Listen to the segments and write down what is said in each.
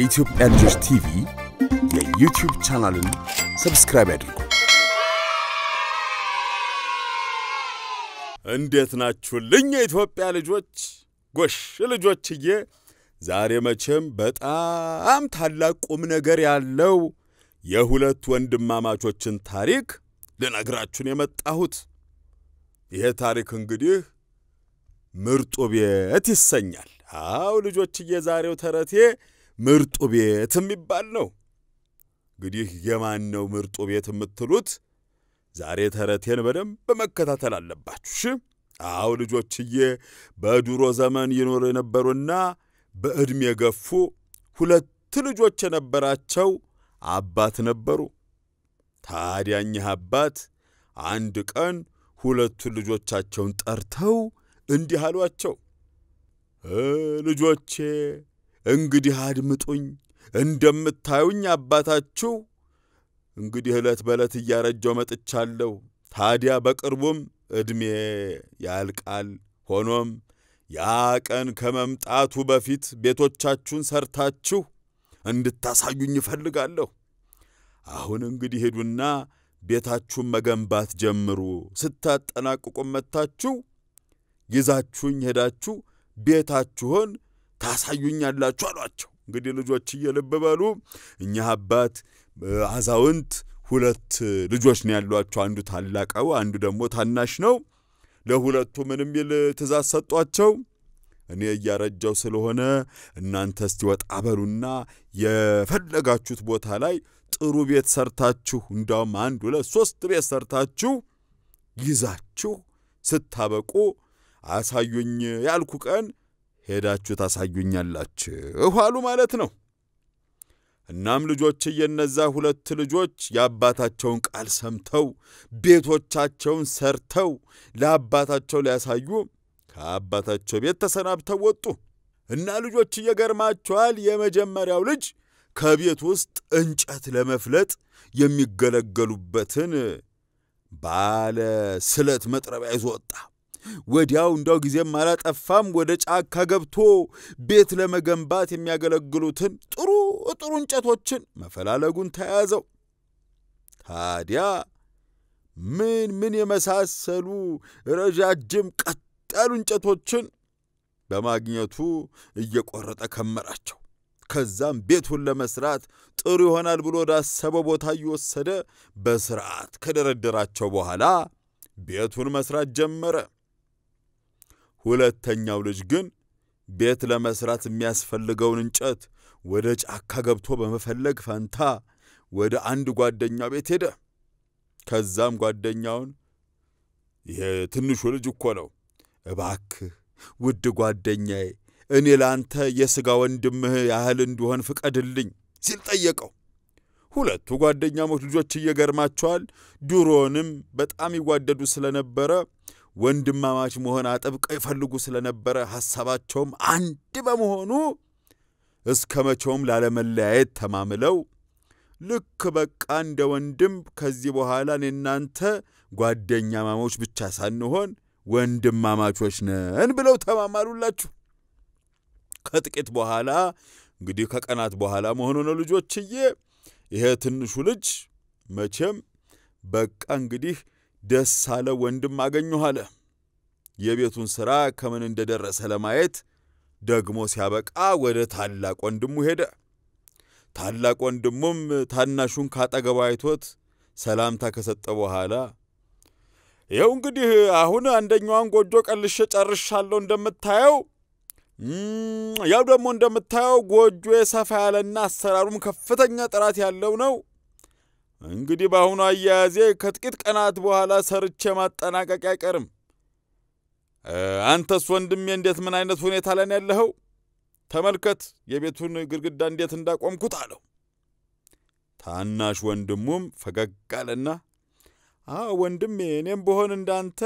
የኢትዮጵያ ልጆች ቲቪ የዩቲዩብ ቻናልን ሰብስክራይብ ያድርጉ። እንዴት ናችሁልኝ የኢትዮጵያ ልጆች? ጎሽ ልጆችዬ፣ ዛሬ መቼም በጣም ታላቅ ቁም ነገር ያለው የሁለት ወንድማማቾችን ታሪክ ልነግራችሁን የመጣሁት። ይሄ ታሪክ እንግዲህ ምርጡ ቤት ይሰኛል። አው ልጆችዬ፣ ዛሬው ተረቴ ምርጡ ቤት የሚባል ነው። እንግዲህ የማን ነው ምርጡ ቤት የምትሉት? ዛሬ ተረቴን በደንብ መከታተል አለባችሁ። እሺ? አዎ ልጆችዬ፣ በድሮ ዘመን ይኖሩ የነበሩና በዕድሜ የገፉ ሁለት ልጆች የነበራቸው አባት ነበሩ። ታዲያኝህ አባት አንድ ቀን ሁለቱን ልጆቻቸውን ጠርተው እንዲህ አሏቸው፣ ልጆቼ እንግዲህ አድምጡኝ፣ እንደምታዩኝ አባታችሁ እንግዲህ ዕለት በዕለት እያረጀው መጥቻለሁ። ታዲያ በቅርቡም ዕድሜ ያልቃል። ሆኖም ያ ቀን ከመምጣቱ በፊት ቤቶቻችሁን ሰርታችሁ እንድታሳዩኝ እፈልጋለሁ። አሁን እንግዲህ ሄዱና ቤታችሁን መገንባት ጀምሩ። ስታጠናቅቁም መጥታችሁ ይዛችሁኝ ሄዳችሁ ቤታችሁን ታሳዩኛላችሁ አሏቸው። እንግዲህ ልጆች እየልብ በሉ። እኛ አባት አዛውንት ሁለት ልጆች ነው ያሏቸው። አንዱ ታላቀው፣ አንዱ ደግሞ ታናሽ ነው። ለሁለቱ ምን የሚል ትእዛዝ ሰጧቸው? እኔ እያረጀው ስለሆነ እናንተ እስቲ ወጣ በሉና የፈለጋችሁት ቦታ ላይ ጥሩ ቤት ሰርታችሁ እንዳውም አንድ ሁለት ሶስት ቤት ሰርታችሁ ይዛችሁ ስታበቁ አሳዩኝ ያልኩ ቀን ሄዳችሁ ታሳዩኛላችሁ አሉ ማለት ነው። እናም ልጆች የነዛ ሁለት ልጆች የአባታቸውን ቃል ሰምተው ቤቶቻቸውን ሰርተው ለአባታቸው ሊያሳዩ ከአባታቸው ቤት ተሰናብተው ወጡ እና ልጆች እየገርማቸዋል። የመጀመሪያው ልጅ ከቤት ውስጥ እንጨት ለመፍለጥ የሚገለገሉበትን ባለ ስለት መጥረቢያ ይዞ ወጣ። ወዲያው እንዳው ጊዜም አላጠፋም ወደ ጫካ ገብቶ ቤት ለመገንባት የሚያገለግሉትን ጥሩ ጥሩ እንጨቶችን መፈላለጉን ተያዘው። ታዲያ ምን ምን የመሳሰሉ ረዣጅም ቀጥ ያሉ እንጨቶችን በማግኘቱ እየቆረጠ ከመራቸው። ከዛም ቤቱን ለመስራት ጥሩ ይሆናል ብሎ ወዳሰበው ቦታ እየወሰደ በስርዓት ከደረደራቸው በኋላ ቤቱን መስራት ጀመረ። ሁለተኛው ልጅ ግን ቤት ለመስራት የሚያስፈልገውን እንጨት ወደ ጫካ ገብቶ በመፈለግ ፈንታ ወደ አንድ ጓደኛ ቤት ሄደ። ከዛም ጓደኛውን ይሄ ትንሹ ልጅ እኮ ነው፣ እባክህ ውድ ጓደኛዬ እኔ ለአንተ የሥጋ ወንድምህ ያህል እንዲሆን ፍቀድልኝ ሲል ጠየቀው። ሁለቱ ጓደኛሞች ልጆች እየገርማቸዋል። ድሮንም በጣም ይዋደዱ ስለነበረ ወንድማማች መሆን አጥብቀው ይፈልጉ ስለነበረ ሐሳባቸውም አንድ በመሆኑ እስከ መቼውም ላለመለያየት ተማምለው ልክ በቃ እንደ ወንድም ከዚህ በኋላ እናንተ ጓደኛ ማሞች ብቻ ሳንሆን ወንድማማቾች ነን ብለው ተማማሉላችሁ። ከጥቂት በኋላ እንግዲህ ከቀናት በኋላ መሆኑ ነው ልጆችዬ፣ ይሄ ትንሹ ልጅ መቼም በቃ እንግዲህ ደስ አለ ወንድም አገኘሁ አለ። የቤቱን ሥራ ከምን እንደደረሰ ለማየት ደግሞ ሲያበቃ ወደ ታላቅ ወንድሙ ሄደ። ታላቅ ወንድሙም ታናሹን ካጠገባ አይቶት ሰላምታ ከሰጠ በኋላ ይኸው እንግዲህ አሁን አንደኛዋን ጎጆ ቀልሼ ጨርሻለሁ እንደምታየው ያው ደግሞ እንደምታየው ጎጆ ሰፋ ያለና አሰራሩም ከፍተኛ ጥራት ያለው ነው። እንግዲህ በአሁኑ አያያዜ ከጥቂት ቀናት በኋላ ሰርቼ ማጠናቀቅ አይቀርም። አንተስ ወንድሜ እንዴት ምን አይነት ሁኔታ ላይ ያለኸው? ተመልከት የቤቱን ግድግዳ እንዴት እንዳቆምኩት አለው። ታናሽ ወንድሙም ፈገግ አለና አ ወንድሜ እኔም ብሆን እንዳንተ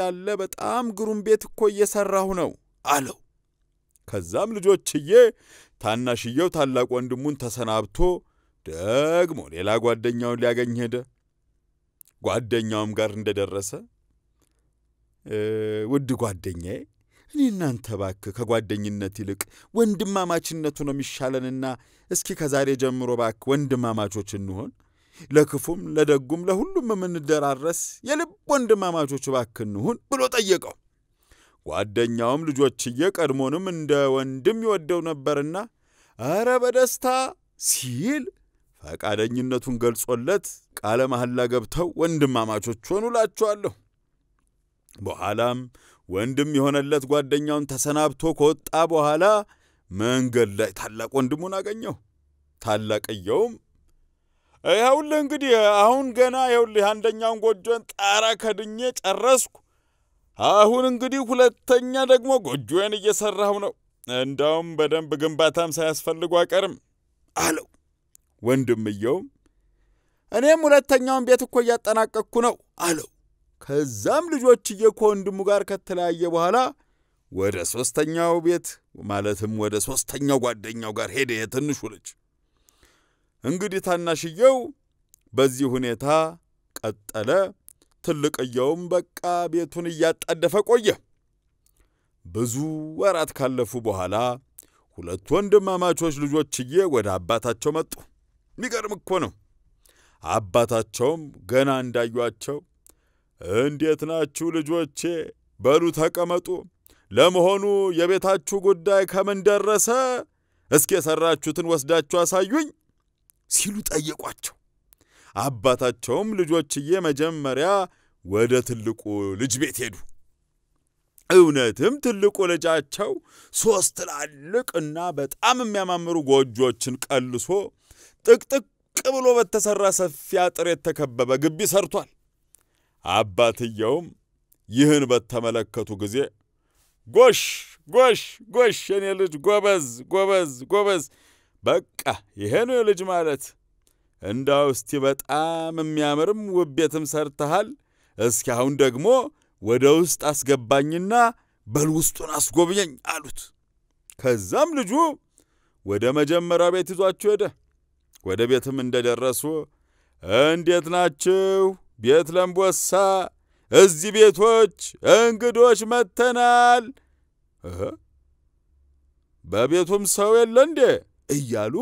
ያለ በጣም ግሩም ቤት እኮ እየሰራሁ ነው አለው። ከዛም ልጆችዬ ታናሽየው ታላቅ ወንድሙን ተሰናብቶ ደግሞ ሌላ ጓደኛውን ሊያገኝ ሄደ። ጓደኛውም ጋር እንደደረሰ ውድ ጓደኛዬ፣ እኔ እናንተ ባክ ከጓደኝነት ይልቅ ወንድማማችነቱ ነው የሚሻለንና እስኪ ከዛሬ ጀምሮ ባክ ወንድማማቾች እንሆን፣ ለክፉም ለደጉም ለሁሉም የምንደራረስ የልብ ወንድማማቾች ባክ እንሁን ብሎ ጠየቀው። ጓደኛውም ልጆችዬ ቀድሞንም እንደ ወንድም ይወደው ነበርና አረ በደስታ ሲል ፈቃደኝነቱን ገልጾለት ቃለ መሐላ ገብተው ወንድማማቾች ሆኑ እላችኋለሁ። በኋላም ወንድም የሆነለት ጓደኛውን ተሰናብቶ ከወጣ በኋላ መንገድ ላይ ታላቅ ወንድሙን አገኘው። ታላቅየውም ይኸውልህ እንግዲህ አሁን ገና ይኸውልህ አንደኛውን ጎጆን ጣራ ከድኜ ጨረስኩ። አሁን እንግዲህ ሁለተኛ ደግሞ ጎጆን እየሰራሁ ነው። እንዳውም በደንብ ግንባታም ሳያስፈልጉ አይቀርም አለው። ወንድምየውም እኔም ሁለተኛውን ቤት እኮ እያጠናቀቅኩ ነው አለው። ከዛም ልጆችዬ ከወንድሙ ጋር ከተለያየ በኋላ ወደ ሦስተኛው ቤት ማለትም ወደ ሦስተኛው ጓደኛው ጋር ሄደ የትንሹ ልጅ። እንግዲህ ታናሽየው በዚህ ሁኔታ ቀጠለ። ትልቅየውም በቃ ቤቱን እያጣደፈ ቆየ። ብዙ ወራት ካለፉ በኋላ ሁለት ወንድማማቾች ልጆችዬ ወደ አባታቸው መጡ። የሚገርም እኮ ነው። አባታቸውም ገና እንዳዩቸው እንዴት ናችሁ ልጆቼ? በሉ ተቀመጡ። ለመሆኑ የቤታችሁ ጉዳይ ከምን ደረሰ? እስኪ የሠራችሁትን ወስዳችሁ አሳዩኝ ሲሉ ጠየቋቸው። አባታቸውም ልጆችዬ መጀመሪያ ወደ ትልቁ ልጅ ቤት ሄዱ። እውነትም ትልቁ ልጃቸው ሦስት ትላልቅና በጣም የሚያማምሩ ጎጆችን ቀልሶ ጥቅጥቅ ብሎ በተሠራ ሰፊ አጥር የተከበበ ግቢ ሰርቷል። አባትየውም ይህን በተመለከቱ ጊዜ ጎሽ ጎሽ ጎሽ የኔ ልጅ ጎበዝ ጎበዝ ጎበዝ፣ በቃ ይሄ ነው የልጅ ማለት። እንዳው እስቲ በጣም የሚያምርም ውብ ቤትም ሰርተሃል። እስኪ አሁን ደግሞ ወደ ውስጥ አስገባኝና በል ውስጡን አስጎብኘኝ አሉት። ከዛም ልጁ ወደ መጀመሪያ ቤት ይዟቸው ሄደ። ወደ ቤትም እንደደረሱ እንዴት ናችሁ? ቤት ለምቦሳ እዚህ ቤቶች እንግዶች መጥተናል። በቤቱም ሰው የለ እንዴ? እያሉ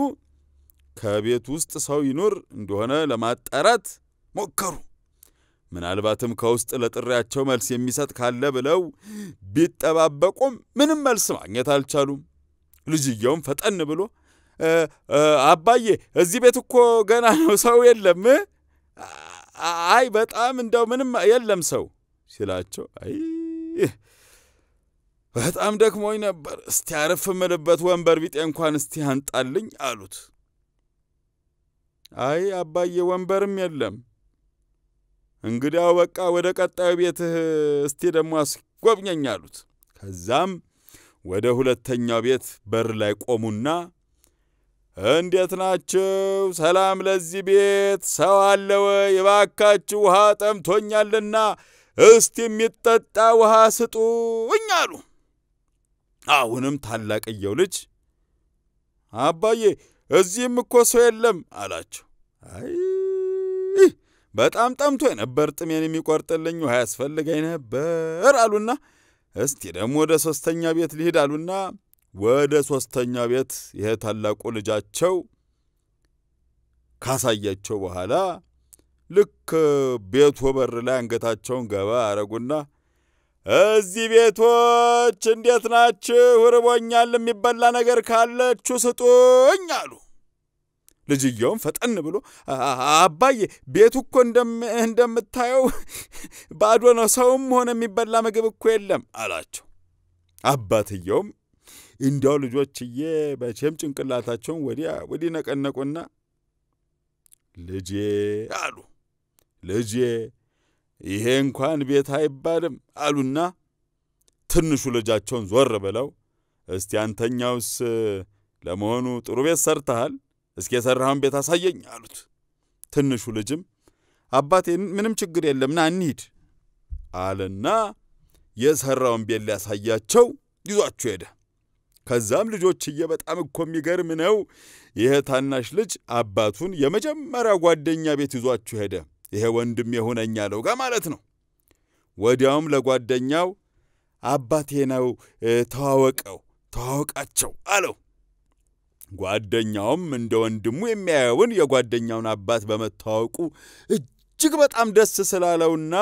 ከቤት ውስጥ ሰው ይኑር እንደሆነ ለማጣራት ሞከሩ። ምናልባትም ከውስጥ ለጥሪያቸው መልስ የሚሰጥ ካለ ብለው ቢጠባበቁም ምንም መልስ ማግኘት አልቻሉም። ልጅየውም ፈጠን ብሎ አባዬ እዚህ ቤት እኮ ገና ነው ሰው የለም። አይ በጣም እንደው ምንም የለም ሰው ሲላቸው፣ አይ በጣም ደክሞኝ ነበር፣ እስቲ አረፍ ምልበት ወንበር ቢጤ እንኳን እስቲ አንጣልኝ አሉት። አይ አባዬ ወንበርም የለም። እንግዲያው በቃ ወደ ቀጣዩ ቤትህ እስቲ ደግሞ አስጎብኘኝ አሉት። ከዛም ወደ ሁለተኛው ቤት በር ላይ ቆሙና እንዴት ናችሁ? ሰላም ለዚህ ቤት ሰው አለ ወይ? እባካችሁ ውሃ ጠምቶኛልና እስቲ የሚጠጣ ውሃ ስጡኝ አሉ። አሁንም ታላቅየው ልጅ አባዬ እዚህም እኮ ሰው የለም አላቸው። አይ በጣም ጠምቶ ነበር፣ ጥሜን የሚቆርጥልኝ ውሃ ያስፈልገኝ ነበር አሉና እስቲ ደግሞ ወደ ሦስተኛ ቤት ልሂድ አሉና ወደ ሦስተኛ ቤት ይሄ ታላቁ ልጃቸው ካሳያቸው በኋላ ልክ ቤቱ በር ላይ አንገታቸውን ገባ አረጉና እዚህ ቤቶች እንዴት ናችሁ? ርቦኛል፣ የሚበላ ነገር ካለችሁ ስጡኝ አሉ። ልጅየውም ፈጠን ብሎ አባዬ፣ ቤቱ እኮ እንደምታየው ባዶ ነው፣ ሰውም ሆነ የሚበላ ምግብ እኮ የለም አላቸው። አባትየውም እንዲያው ልጆችዬ መቼም ጭንቅላታቸውን ወዲያ ወዲህ ነቀነቁና ልጄ አሉ። ልጄ ይሄ እንኳን ቤት አይባልም አሉና ትንሹ ልጃቸውን ዞር ብለው እስቲ አንተኛውስ ለመሆኑ ጥሩ ቤት ሰርተሃል? እስኪ የሠራኸውን ቤት አሳየኝ አሉት። ትንሹ ልጅም አባቴ ምንም ችግር የለም ና እንሂድ አለና የሰራውን ቤት ሊያሳያቸው ይዟቸው ሄደ። ከዛም ልጆችዬ በጣም እኮ የሚገርም ነው፣ ይሄ ታናሽ ልጅ አባቱን የመጀመሪያ ጓደኛ ቤት ይዟችሁ ሄደ፣ ይሄ ወንድም የሆነኛ ለው ጋር ማለት ነው። ወዲያውም ለጓደኛው አባቴ ነው ተዋወቀው፣ ተዋወቃቸው አለው። ጓደኛውም እንደ ወንድሙ የሚያየውን የጓደኛውን አባት በመተዋወቁ እጅግ በጣም ደስ ስላለውና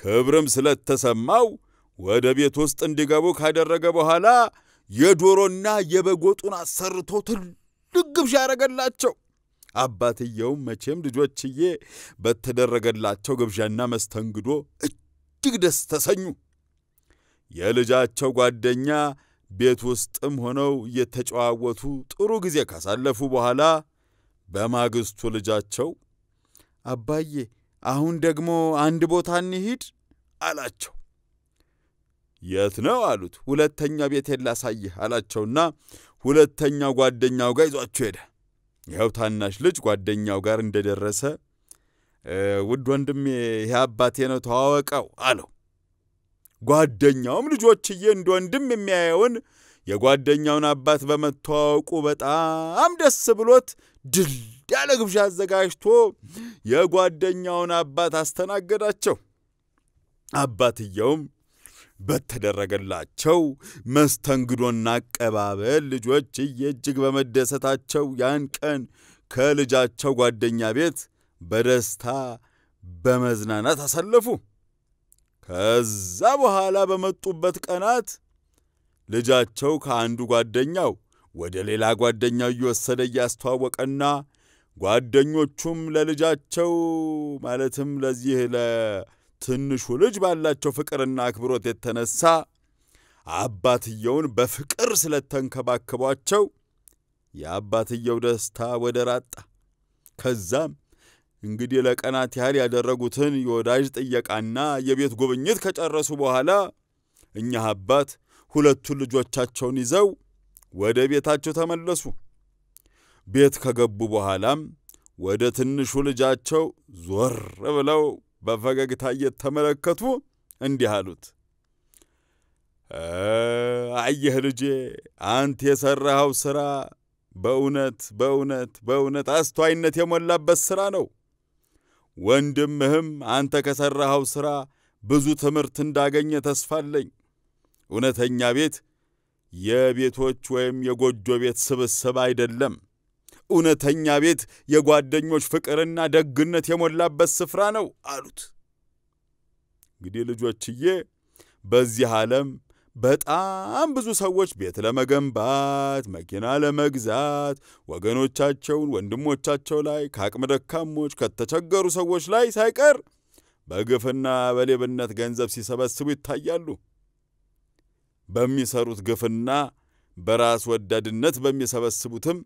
ክብርም ስለተሰማው ወደ ቤት ውስጥ እንዲገቡ ካደረገ በኋላ የዶሮና የበግ ወጡን አሰርቶ ትልቅ ግብዣ ያደረገላቸው። አባትየውም መቼም ልጆችዬ በተደረገላቸው ግብዣና መስተንግዶ እጅግ ደስ ተሰኙ። የልጃቸው ጓደኛ ቤት ውስጥም ሆነው እየተጨዋወቱ ጥሩ ጊዜ ካሳለፉ በኋላ በማግስቱ ልጃቸው አባዬ አሁን ደግሞ አንድ ቦታ እንሂድ አላቸው። የት ነው አሉት። ሁለተኛ ቤቴን ላሳይህ አላቸውና ሁለተኛው ጓደኛው ጋር ይዟቸው ሄደ። ይኸው ታናሽ ልጅ ጓደኛው ጋር እንደደረሰ ውድ ወንድሜ ይሄ አባቴ ነው ተዋወቀው አለው። ጓደኛውም ልጆችዬ እንደ ወንድም የሚያየውን የጓደኛውን አባት በመተዋወቁ በጣም ደስ ብሎት ድል ያለ ግብዣ አዘጋጅቶ የጓደኛውን አባት አስተናገዳቸው። አባትየውም በተደረገላቸው መስተንግዶና አቀባበል ልጆችዬ እጅግ በመደሰታቸው ያን ቀን ከልጃቸው ጓደኛ ቤት በደስታ በመዝናናት አሳለፉ። ከዛ በኋላ በመጡበት ቀናት ልጃቸው ከአንዱ ጓደኛው ወደ ሌላ ጓደኛው እየወሰደ እያስተዋወቀና ጓደኞቹም ለልጃቸው ማለትም ለዚህ ትንሹ ልጅ ባላቸው ፍቅርና አክብሮት የተነሳ አባትየውን በፍቅር ስለተንከባከቧቸው የአባትየው ደስታ ወደ ራጣ። ከዛም እንግዲህ ለቀናት ያህል ያደረጉትን የወዳጅ ጥየቃና የቤት ጉብኝት ከጨረሱ በኋላ እኚህ አባት ሁለቱን ልጆቻቸውን ይዘው ወደ ቤታቸው ተመለሱ። ቤት ከገቡ በኋላም ወደ ትንሹ ልጃቸው ዞር ብለው በፈገግታ እየተመለከቱ እንዲህ አሉት፣ አየህ ልጄ፣ አንተ የሠራኸው ሥራ በእውነት በእውነት በእውነት አስተዋይነት የሞላበት ሥራ ነው። ወንድምህም አንተ ከሠራኸው ሥራ ብዙ ትምህርት እንዳገኘ ተስፋለኝ። እውነተኛ ቤት የቤቶች ወይም የጎጆ ቤት ስብስብ አይደለም። እውነተኛ ቤት የጓደኞች ፍቅርና ደግነት የሞላበት ስፍራ ነው አሉት። እንግዲህ ልጆችዬ በዚህ ዓለም በጣም ብዙ ሰዎች ቤት ለመገንባት፣ መኪና ለመግዛት ወገኖቻቸውን፣ ወንድሞቻቸው ላይ ከአቅመ ደካሞች፣ ከተቸገሩ ሰዎች ላይ ሳይቀር በግፍና በሌብነት ገንዘብ ሲሰበስቡ ይታያሉ። በሚሰሩት ግፍና በራስ ወዳድነት በሚሰበስቡትም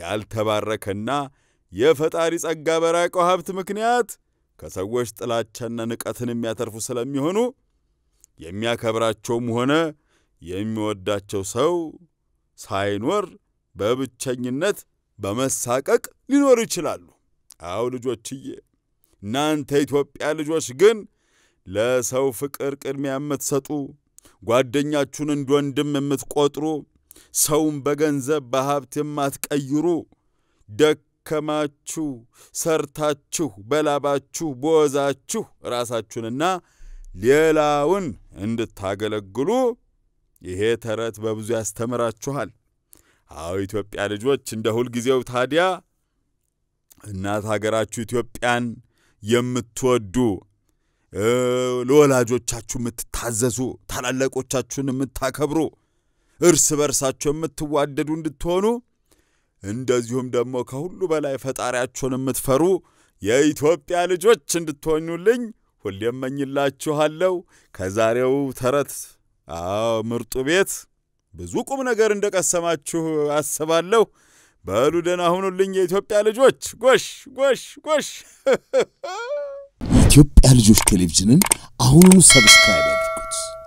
ያልተባረከና የፈጣሪ ጸጋ በራቀው ሀብት ምክንያት ከሰዎች ጥላቻና ንቀትን የሚያተርፉ ስለሚሆኑ የሚያከብራቸውም ሆነ የሚወዳቸው ሰው ሳይኖር በብቸኝነት በመሳቀቅ ሊኖሩ ይችላሉ። አው ልጆችዬ፣ እናንተ ኢትዮጵያ ልጆች ግን ለሰው ፍቅር ቅድሚያ የምትሰጡ ጓደኛችሁን እንደ ወንድም የምትቆጥሩ ሰውን በገንዘብ በሀብት የማትቀይሩ ደከማችሁ፣ ሰርታችሁ፣ በላባችሁ፣ በወዛችሁ ራሳችሁንና ሌላውን እንድታገለግሉ ይሄ ተረት በብዙ ያስተምራችኋል። አዎ ኢትዮጵያ ልጆች እንደ ሁልጊዜው ታዲያ እናት ሀገራችሁ ኢትዮጵያን የምትወዱ ለወላጆቻችሁ የምትታዘዙ ታላላቆቻችሁን የምታከብሩ እርስ በርሳቸው የምትዋደዱ እንድትሆኑ እንደዚሁም ደግሞ ከሁሉ በላይ ፈጣሪያችሁን የምትፈሩ የኢትዮጵያ ልጆች እንድትሆኑልኝ ሁሌ መኝላችኋለሁ። ከዛሬው ተረት ምርጡ ቤት ብዙ ቁም ነገር እንደቀሰማችሁ አስባለሁ። በሉ ደህና ሁኑልኝ የኢትዮጵያ ልጆች። ጎሽ ጎሽ ጎሽ። የኢትዮጵያ ልጆች ቴሌቪዥንን አሁኑኑ ሰብስክራይብ ያድርጉት።